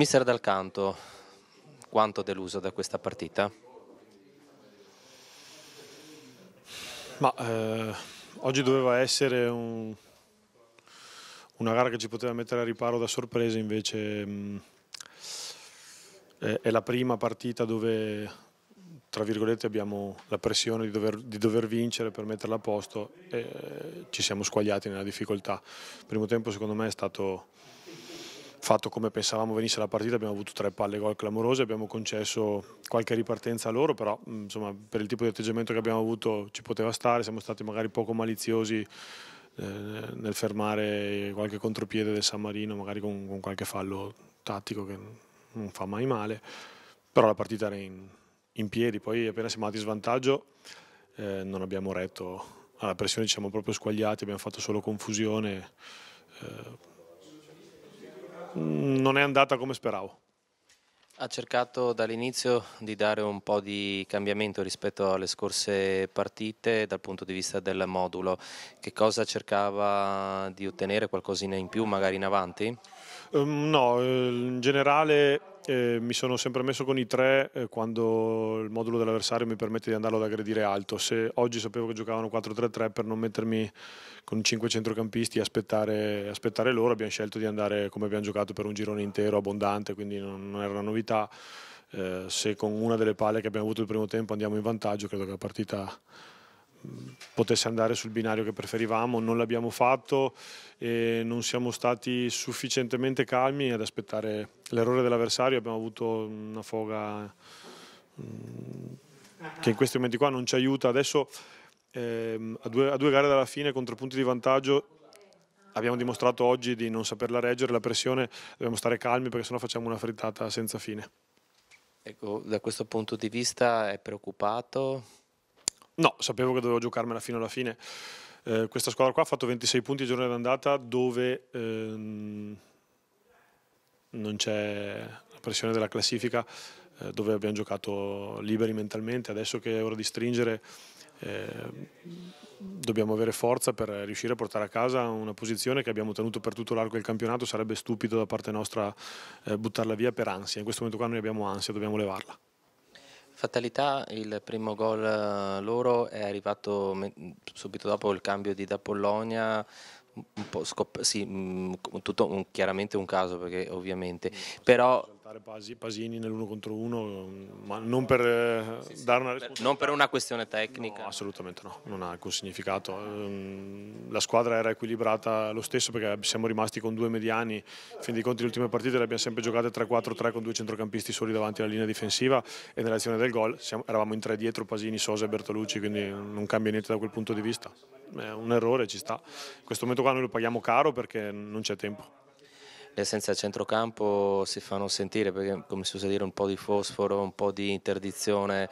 Mister Dal Canto, quanto deluso da questa partita? Ma, eh, oggi doveva essere un, una gara che ci poteva mettere a riparo da sorpresa, invece mh, mm, è, è, la prima partita dove tra virgolette abbiamo la pressione di dover, di dover vincere per metterla a posto e eh, ci siamo squagliati nella difficoltà. Il primo tempo secondo me è stato fatto come pensavamo venisse la partita, abbiamo avuto tre palle gol clamorose, abbiamo concesso qualche ripartenza a loro, però insomma, per il tipo di atteggiamento che abbiamo avuto ci poteva stare, siamo stati magari poco maliziosi eh, nel fermare qualche contropiede del San Marino, magari con, con, qualche fallo tattico che non fa mai male, però la partita era in, in piedi, poi appena siamo andati in svantaggio eh, non abbiamo retto alla pressione, ci siamo proprio squagliati, abbiamo fatto solo confusione. Eh, Mm, non è andata come speravo. Ha cercato dall'inizio di dare un po' di cambiamento rispetto alle scorse partite dal punto di vista del modulo. Che cosa cercava di ottenere? Qualcosina in più magari in avanti? Um, no, eh, in generale eh, mi sono sempre messo con i tre eh, quando il modulo dell'avversario mi permette di andarlo ad aggredire alto. Se oggi sapevo che giocavano 4-3-3 per non mettermi con 5 centrocampisti e aspettare, aspettare, loro, abbiamo scelto di andare come abbiamo giocato per un girone intero, abbondante, quindi non, non era una novità. Eh, se con una delle palle che abbiamo avuto il primo tempo andiamo in vantaggio, credo che la partita potesse andare sul binario che preferivamo, non l'abbiamo fatto e non siamo stati sufficientemente calmi ad aspettare l'errore dell'avversario, abbiamo avuto una foga mm, che in questi momenti qua non ci aiuta. Adesso ehm, a, due, a, due, gare dalla fine contro punti di vantaggio abbiamo dimostrato oggi di non saperla reggere, la pressione, dobbiamo stare calmi perché sennò facciamo una frittata senza fine. Ecco, da questo punto di vista è preoccupato, No, sapevo che dovevo giocarmela fino alla fine. Eh, questa squadra qua ha fatto 26 punti il giorno d'andata dove ehm, non c'è la pressione della classifica, eh, dove abbiamo giocato liberi mentalmente. Adesso che è ora di stringere eh, dobbiamo avere forza per riuscire a portare a casa una posizione che abbiamo tenuto per tutto l'arco del campionato. Sarebbe stupido da parte nostra eh, buttarla via per ansia. In questo momento qua noi abbiamo ansia, dobbiamo levarla. Fatalità, il primo gol eh, loro è arrivato subito dopo il cambio di da Polonia, un sì, mm, tutto un, chiaramente un caso perché ovviamente, mm. però fare pasini nell'uno contro uno, ma non per eh, sì, sì, dare una risposta. Non per una questione tecnica? No, assolutamente no, non ha alcun significato. Ehm, la squadra era equilibrata lo stesso perché siamo rimasti con due mediani, fin dei conti le ultime partite le abbiamo sempre giocate 3-4-3 con due centrocampisti soli davanti alla linea difensiva e nell'azione del gol siamo, eravamo in tre dietro Pasini, Sosa e Bertolucci, quindi non cambia niente da quel punto di vista. È un errore, ci sta. In questo momento qua noi lo paghiamo caro perché non c'è tempo le assenze a centrocampo si fanno sentire perché come si usa dire un po' di fosforo, un po' di interdizione,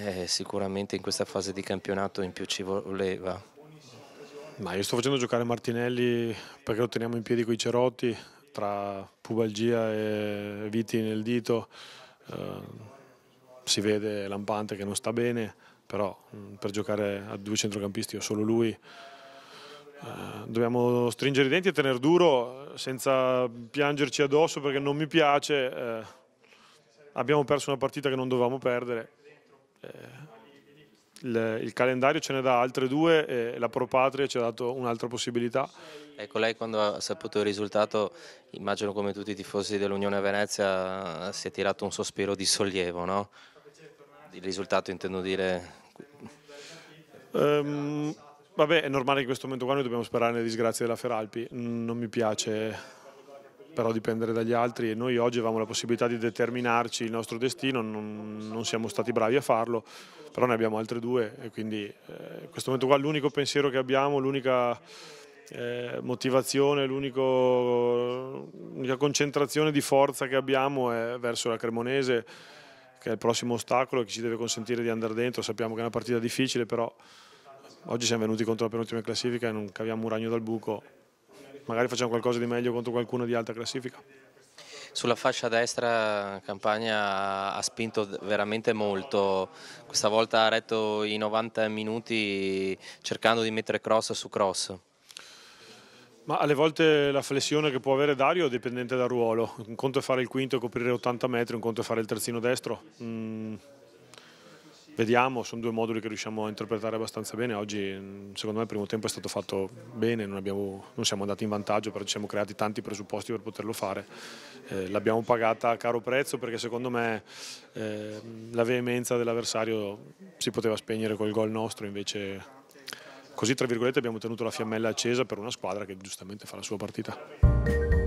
eh, sicuramente in questa fase di campionato in più ci voleva. Ma io sto facendo giocare Martinelli perché lo teniamo in piedi con i cerotti, tra pubalgia e viti nel dito eh, si vede lampante che non sta bene, però mm, per giocare a due centrocampisti ho solo lui. Eh, dobbiamo stringere i denti e tenere duro senza piangerci addosso perché non mi piace. Eh, abbiamo perso una partita che non dovevamo perdere. Eh, il, il, calendario ce ne dà altre due e la Pro Patria ci ha dato un'altra possibilità. Ecco, lei quando ha saputo il risultato, immagino come tutti i tifosi dell'Unione Venezia, si è tirato un sospiro di sollievo, no? Il risultato intendo dire... Um, Vabbè, è normale che in questo momento qua noi dobbiamo sperare nelle disgrazie della Feralpi, mm, non mi piace però dipendere dagli altri e noi oggi avevamo la possibilità di determinarci il nostro destino, non, non siamo stati bravi a farlo, però ne abbiamo altre due e quindi eh, in questo momento qua l'unico pensiero che abbiamo, l'unica eh, motivazione, l'unica concentrazione di forza che abbiamo è verso la Cremonese che è il prossimo ostacolo che ci deve consentire di andare dentro, sappiamo che è una partita difficile però Oggi siamo venuti contro la penultima classifica e non caviamo un ragno dal buco, magari facciamo qualcosa di meglio contro qualcuno di alta classifica. Sulla fascia destra Campagna ha spinto veramente molto, questa volta ha retto i 90 minuti cercando di mettere cross su cross. Ma alle volte la flessione che può avere Dario è dipendente dal ruolo, un conto è fare il quinto e coprire 80 metri, un conto è fare il terzino destro. Mm Vediamo, sono due moduli che riusciamo a interpretare abbastanza bene. Oggi mm, secondo me il primo tempo è stato fatto bene, non, abbiamo, non siamo andati in vantaggio, però ci siamo creati tanti presupposti per poterlo fare. Eh, l'abbiamo pagata a caro prezzo perché secondo me eh, la veemenza dell'avversario si poteva spegnere col gol nostro, invece così tra virgolette abbiamo tenuto la fiammella accesa per una squadra che giustamente fa la sua partita.